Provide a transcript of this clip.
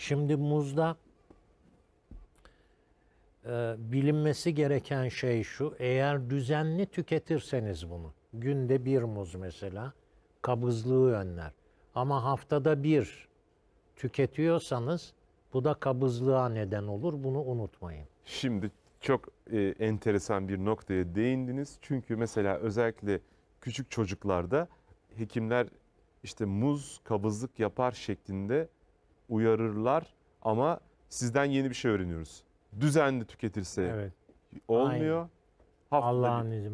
Şimdi muzda e, bilinmesi gereken şey şu. Eğer düzenli tüketirseniz bunu, günde bir muz mesela kabızlığı önler. Ama haftada bir tüketiyorsanız bu da kabızlığa neden olur. Bunu unutmayın. Şimdi çok e, enteresan bir noktaya değindiniz. Çünkü mesela özellikle küçük çocuklarda hekimler işte muz kabızlık yapar şeklinde uyarırlar ama sizden yeni bir şey öğreniyoruz. Düzenli tüketirse evet. olmuyor. Allah'ın izniyle.